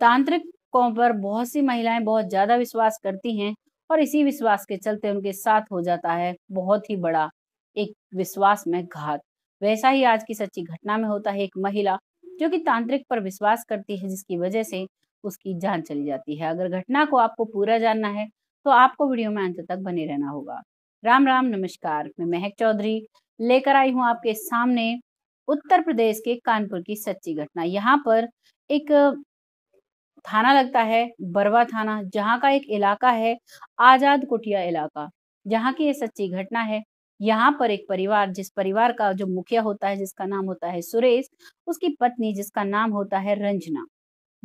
तांत्रिकों पर बहुत सी महिलाएं बहुत ज्यादा विश्वास करती हैं और इसी विश्वास के चलते उनके साथ हो जाता है बहुत ही बड़ा एक विश्वास में घात वैसा ही आज की सच्ची घटना में होता है एक महिला जो कि तांत्रिक पर विश्वास करती है जिसकी वजह से उसकी जान चली जाती है अगर घटना को आपको पूरा जानना है तो आपको वीडियो में अंत तक बने रहना होगा राम राम नमस्कार मैं महक चौधरी लेकर आई हूँ आपके सामने उत्तर प्रदेश के कानपुर की सच्ची घटना यहाँ पर एक थाना लगता है बरवा थाना जहाँ का एक इलाका है आजाद कुटिया इलाका जहाँ की ये सच्ची घटना है यहाँ पर एक परिवार जिस परिवार का जो मुखिया होता है जिसका नाम होता है सुरेश उसकी पत्नी जिसका नाम होता है रंजना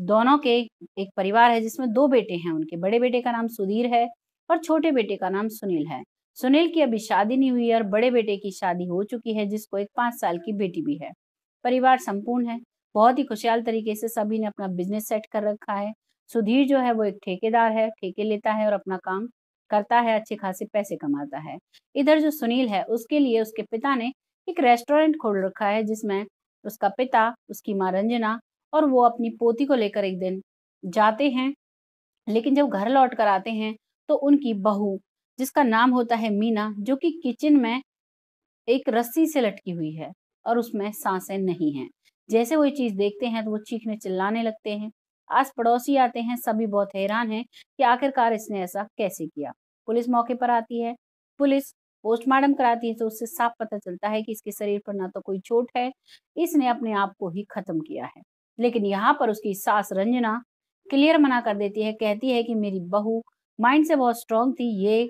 दोनों के एक परिवार है जिसमें दो बेटे हैं उनके बड़े बेटे का नाम सुधीर है और छोटे बेटे का नाम सुनील है सुनील की अभी शादी नहीं हुई है और बड़े बेटे की शादी हो चुकी है जिसको एक पांच साल की बेटी भी है परिवार संपूर्ण है बहुत ही खुशहाल तरीके से सभी ने अपना बिजनेस सेट कर रखा है सुधीर जो है वो एक ठेकेदार है ठेके लेता है और अपना काम करता है अच्छे खासे पैसे कमाता है इधर जो सुनील है उसके लिए उसके पिता ने एक रेस्टोरेंट खोल रखा है जिसमें उसका पिता उसकी माँ रंजना और वो अपनी पोती को लेकर एक दिन जाते हैं लेकिन जब घर लौट कर आते हैं तो उनकी बहू जिसका नाम होता है मीना जो कि किचन में एक रस्सी से लटकी हुई है और उसमें सांसें नहीं हैं जैसे वो ये चीज देखते हैं तो वो चीखने चिल्लाने लगते हैं आस पड़ोसी आते हैं सभी बहुत हैरान हैं कि आखिरकार इसने ऐसा कैसे किया पुलिस मौके पर आती है पुलिस पोस्टमार्टम कराती है तो उससे साफ पता चलता है कि इसके शरीर पर ना तो कोई चोट है इसने अपने आप को ही खत्म किया है लेकिन यहाँ पर उसकी सास रंजना क्लियर मना कर देती है कहती है कि मेरी बहू माइंड से बहुत स्ट्रांग थी ये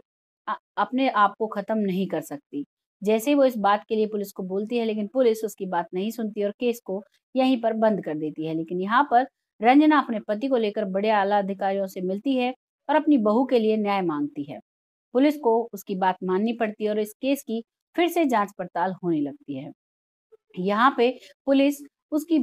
अपने आप को खत्म नहीं कर सकती जैसे ही वो इस बात के लिए पुलिस को बोलती है लेकिन पुलिस उसकी बात नहीं सुनती और केस को यहीं पर बंद कर देती है लेकिन यहाँ पर रंजना अपने पति को लेकर बड़े आला अधिकारियों से मिलती है और अपनी बहू के लिए न्याय मांगती है पुलिस को उसकी बात माननी पड़ती है और इस केस की फिर से जांच पड़ताल होने लगती है यहाँ पे पुलिस उसकी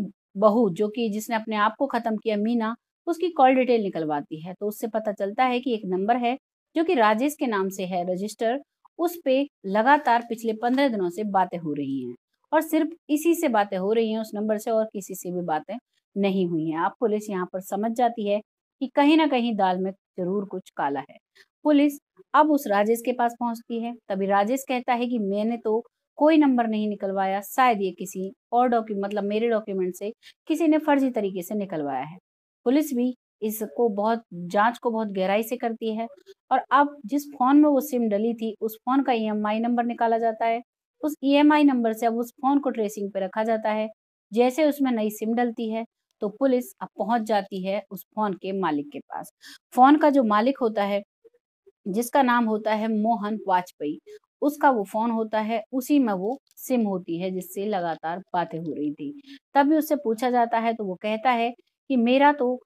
बहू जो कि जिसने अपने आप को खत्म किया मीना उसकी कॉल डिटेल निकलवाती है तो उससे पता चलता है कि एक नंबर है जो कि राजेश के नाम से है रजिस्टर उस पे लगातार पिछले पंद्रह दिनों से बातें हो रही हैं और सिर्फ इसी से बातें हो रही हैं उस नंबर से और किसी से भी बातें नहीं हुई हैं आप पुलिस यहाँ पर समझ जाती है कि कहीं ना कहीं दाल में जरूर कुछ काला है पुलिस अब उस राजेश के पास पहुंचती है तभी राजेश कहता है कि मैंने तो कोई नंबर नहीं निकलवाया शायद ये किसी और डॉक्यूमेंट मतलब मेरे डॉक्यूमेंट से किसी ने फर्जी तरीके से निकलवाया है पुलिस भी इसको बहुत जांच को बहुत गहराई से करती है और अब जिस फोन में वो सिम डली थी उस फोन का ईएमआई e नंबर निकाला जाता है उस ईएमआई e नंबर से अब उस फोन को ट्रेसिंग पे रखा जाता है जैसे उसमें नई सिम डलती है तो पुलिस अब पहुंच जाती है उस फोन के मालिक के पास फोन का जो मालिक होता है जिसका नाम होता है मोहन वाजपेयी उसका वो फोन होता है उसी में वो सिम होती है जिससे लगातार बातें हो रही थी तभी उससे पूछा जाता है तो वो कहता है कि मेरा तो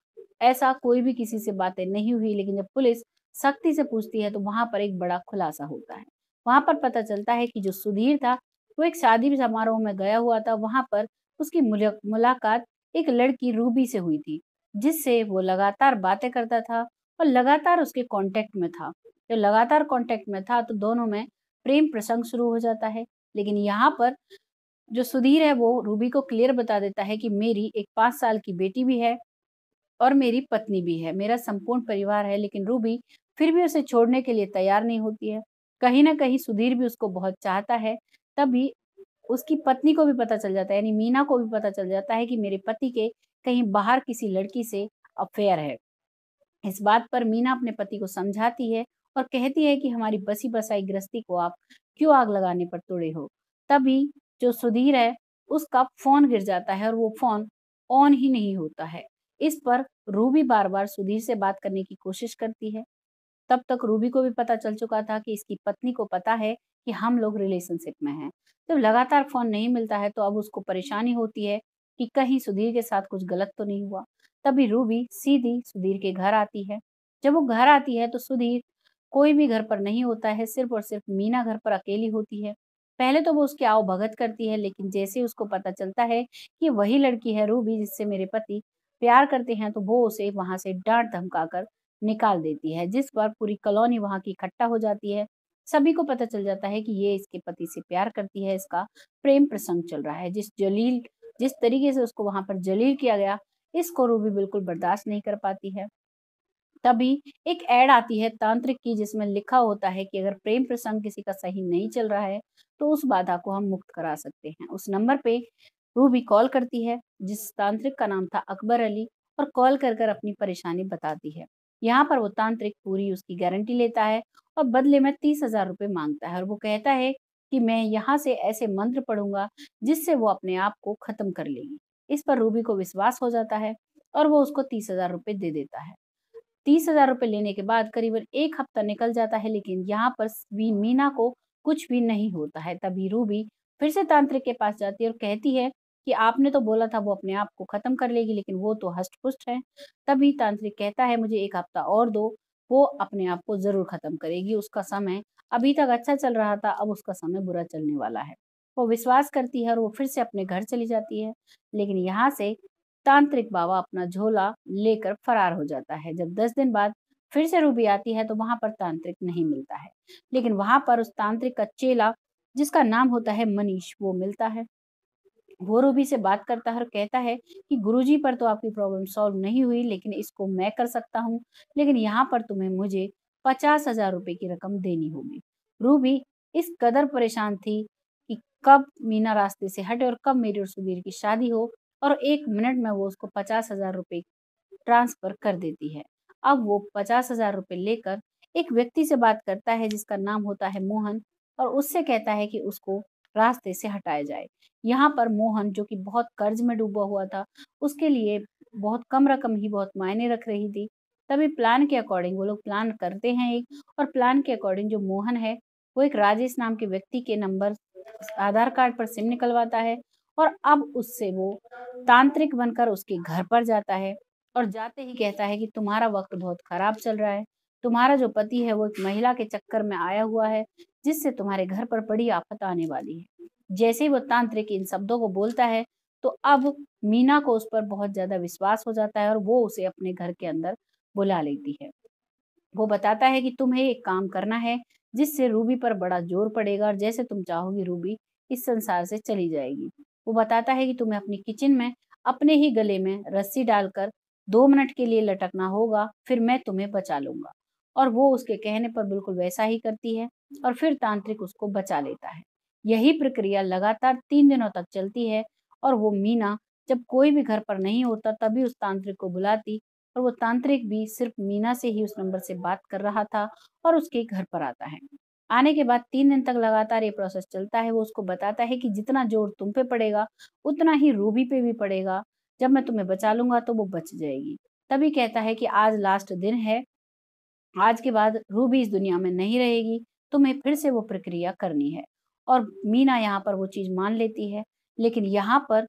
ऐसा कोई भी किसी से बातें नहीं हुई लेकिन जब पुलिस सख्ती से पूछती है तो वहां पर एक बड़ा खुलासा होता है वहां पर पता चलता है कि जो सुधीर था वो एक शादी समारोह में गया हुआ था वहां पर उसकी मुलाकात एक लड़की रूबी से हुई थी जिससे वो लगातार बातें करता था और लगातार उसके कांटेक्ट में था जब लगातार कांटेक्ट में था तो दोनों में प्रेम प्रसंग शुरू हो जाता है लेकिन यहाँ पर जो सुधीर है वो रूबी को क्लियर बता देता है कि मेरी एक पाँच साल की बेटी भी है और मेरी पत्नी भी है मेरा संपूर्ण परिवार है लेकिन रूबी फिर भी उसे छोड़ने के लिए तैयार नहीं होती है कहीं ना कहीं सुधीर भी उसको बहुत चाहता है तभी उसकी पत्नी को भी पता चल जाता है यानी मीना को भी पता चल जाता है कि मेरे पति के कहीं बाहर किसी लड़की से अफेयर है इस बात पर मीना अपने पति को समझाती है और कहती है कि हमारी बसी बसाई गृहस्थी को आप क्यों आग लगाने पर तोड़े हो तभी जो सुधीर है उसका फोन गिर जाता है और वो फोन ऑन ही नहीं होता है इस पर रूबी बार बार सुधीर से बात करने की कोशिश करती है तब तक रूबी को भी पता चल चुका था कि इसकी पत्नी को पता है कि हम लोग रिलेशनशिप में हैं जब लगातार फोन नहीं मिलता है तो अब उसको परेशानी होती है कि कहीं सुधीर के साथ कुछ गलत तो नहीं हुआ तभी रूबी सीधी सुधीर के घर आती है जब वो घर आती है तो सुधीर कोई भी घर पर नहीं होता है सिर्फ और सिर्फ मीना घर पर अकेली होती है पहले तो वो उसके आओ भगत करती है लेकिन जैसे उसको पता चलता है कि वही लड़की है रूबी जिससे मेरे पति प्यार करते हैं तो वो उसे वहां से डांट धमका कर निकाल देती है जिस पर पूरी कॉलोनी वहां की इकट्ठा हो जाती है सभी को पता चल जाता है कि ये इसके पति से प्यार करती है इसका प्रेम प्रसंग चल रहा है जिस जलील जिस तरीके से उसको वहां पर जलील किया गया इसको रूबी बिल्कुल बर्दाश्त नहीं कर पाती है तभी एक ऐड आती है तांत्रिक की जिसमें लिखा होता है कि अगर प्रेम प्रसंग किसी का सही नहीं चल रहा है तो उस बाधा को हम मुक्त करा सकते हैं उस नंबर पे रूबी कॉल करती है जिस तांत्रिक का नाम था अकबर अली और कॉल कर कर अपनी परेशानी बताती है यहाँ पर वो तांत्रिक पूरी उसकी गारंटी लेता है और बदले में तीस हजार रुपये मांगता है और वो कहता है कि मैं यहाँ से ऐसे मंत्र पढ़ूंगा जिससे वो अपने आप को खत्म कर लेगी इस पर रूबी को विश्वास हो जाता है और वो उसको तीस हजार रुपये दे देता है तीस हजार रुपये लेने के बाद करीबन एक हफ्ता निकल जाता है लेकिन यहाँ पर भी मीना को कुछ भी नहीं होता है तभी रूबी फिर से तांत्रिक के पास जाती है और कहती है कि आपने तो बोला था वो अपने आप को खत्म कर लेगी लेकिन वो तो हष्ट पुष्ट है तभी तांत्रिक कहता है मुझे एक हफ्ता और दो वो अपने आप को जरूर खत्म करेगी उसका समय अभी तक अच्छा चल रहा था अब उसका समय बुरा चलने वाला है वो विश्वास करती है और वो फिर से अपने घर चली जाती है लेकिन यहाँ से तांत्रिक बाबा अपना झोला लेकर फरार हो जाता है जब दस दिन बाद फिर से रूबी आती है तो वहां पर तांत्रिक नहीं मिलता है लेकिन वहां पर उस तांत्रिक का चेला जिसका नाम होता है मनीष वो मिलता है भोरूबी से बात करता है और कहता है कि गुरुजी पर तो आपकी प्रॉब्लम सॉल्व नहीं हुई लेकिन इसको मैं कर सकता हूँ लेकिन यहाँ पर तुम्हें मुझे पचास हजार रुपये की रकम देनी होगी रूबी इस कदर परेशान थी कि कब मीना रास्ते से हटे और कब मेरी और सुधीर की शादी हो और एक मिनट में वो उसको पचास हजार रुपये ट्रांसफर कर देती है अब वो पचास हजार रुपये लेकर एक व्यक्ति से बात करता है जिसका नाम होता है मोहन और उससे कहता है कि उसको रास्ते से हटाया जाए यहाँ पर मोहन जो कि बहुत कर्ज में डूबा हुआ था उसके लिए बहुत कम रकम ही बहुत मायने रख रही थी तभी प्लान के अकॉर्डिंग वो लोग प्लान करते हैं एक और प्लान के अकॉर्डिंग जो मोहन है वो एक राजेश नाम के व्यक्ति के नंबर आधार कार्ड पर सिम निकलवाता है और अब उससे वो तांत्रिक बनकर उसके घर पर जाता है और जाते ही कहता है कि तुम्हारा वक्त बहुत खराब चल रहा है तुम्हारा जो पति है वो एक महिला के चक्कर में आया हुआ है जिससे तुम्हारे घर पर बड़ी आफत आने वाली है जैसे ही वो तांत्रिक इन शब्दों को बोलता है तो अब मीना को उस पर बहुत ज्यादा विश्वास हो जाता है और वो उसे अपने घर के अंदर बुला लेती है वो बताता है कि तुम्हें एक काम करना है जिससे रूबी पर बड़ा जोर पड़ेगा और जैसे तुम चाहोगी रूबी इस संसार से चली जाएगी वो बताता है कि तुम्हें अपनी किचन में अपने ही गले में रस्सी डालकर दो मिनट के लिए लटकना होगा फिर मैं तुम्हें बचा लूंगा और वो उसके कहने पर बिल्कुल वैसा ही करती है और फिर तांत्रिक उसको बचा लेता है यही प्रक्रिया लगातार तीन दिनों तक चलती है और वो मीना जब कोई भी घर पर नहीं होता तभी उस तांत्रिक को बुलाती और वो तांत्रिक भी सिर्फ मीना से ही उस नंबर से बात कर रहा था और उसके घर पर आता है आने के बाद तीन दिन तक लगातार ये प्रोसेस चलता है वो उसको बताता है कि जितना जोर तुम पे पड़ेगा उतना ही रूबी पे भी पड़ेगा जब मैं तुम्हें बचा लूंगा तो वो बच जाएगी तभी कहता है कि आज लास्ट दिन है आज के बाद रूबी इस दुनिया में नहीं रहेगी तुम्हें फिर से वो प्रक्रिया करनी है और मीना यहाँ पर वो चीज़ मान लेती है लेकिन यहाँ पर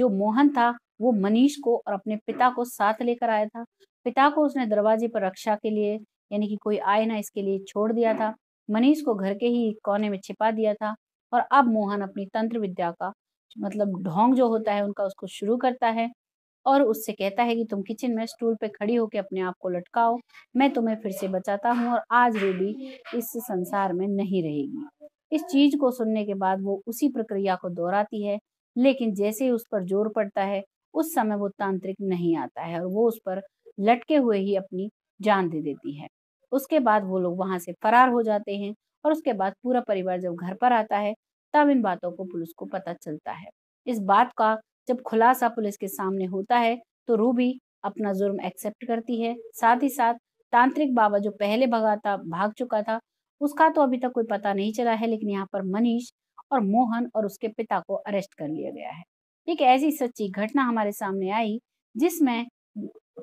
जो मोहन था वो मनीष को और अपने पिता को साथ लेकर आया था पिता को उसने दरवाजे पर रक्षा के लिए यानी कि कोई आए ना इसके लिए छोड़ दिया था मनीष को घर के ही कोने में छिपा दिया था और अब मोहन अपनी तंत्र विद्या का मतलब ढोंग जो होता है उनका उसको शुरू करता है और उससे कहता है कि तुम किचन में स्टूल पे खड़ी होकर अपने आप को लटकाओ मैं तुम्हें फिर से बचाता हूँ और आज रूबी इस संसार में नहीं रहेगी इस चीज को सुनने के बाद वो उसी प्रक्रिया को दोहराती है लेकिन जैसे ही उस पर जोर पड़ता है उस समय वो तांत्रिक नहीं आता है और वो उस पर लटके हुए ही अपनी जान दे देती है उसके बाद वो लोग वहां से फरार हो जाते हैं और उसके बाद पूरा परिवार जब घर पर आता है तब इन बातों को पुलिस को पता चलता है इस बात का जब खुलासा पुलिस के सामने होता है तो रूबी अपना जुर्म एक्सेप्ट करती है साथ ही साथ तांत्रिक बाबा जो पहले भगा था भाग चुका था उसका तो अभी तक कोई पता नहीं चला है लेकिन यहाँ पर मनीष और मोहन और उसके पिता को अरेस्ट कर लिया गया है एक ऐसी सच्ची घटना हमारे सामने आई जिसमें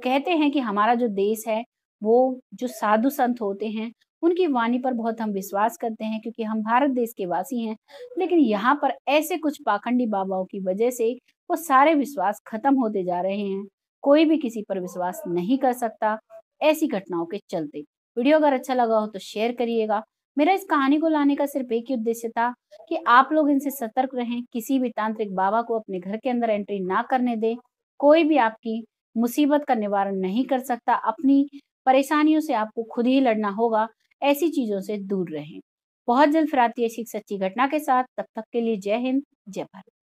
कहते हैं कि हमारा जो देश है वो जो साधु संत होते हैं उनकी वाणी पर बहुत हम विश्वास करते हैं क्योंकि हम भारत देश के वासी हैं लेकिन यहाँ पर ऐसे कुछ पाखंडी बाबाओं की वजह से वो सारे विश्वास खत्म होते जा रहे हैं कोई भी किसी पर विश्वास नहीं कर सकता ऐसी घटनाओं के चलते वीडियो अगर अच्छा लगा हो तो शेयर करिएगा मेरा इस कहानी को लाने का सिर्फ एक ही उद्देश्य था कि आप लोग इनसे सतर्क रहें किसी भी तांत्रिक बाबा को अपने घर के अंदर एंट्री ना करने दें कोई भी आपकी मुसीबत का निवारण नहीं कर सकता अपनी परेशानियों से आपको खुद ही लड़ना होगा ऐसी चीजों से दूर रहें बहुत जल्द फिर आती है ऐसी सच्ची घटना के साथ तब तक के लिए जय हिंद जय भारत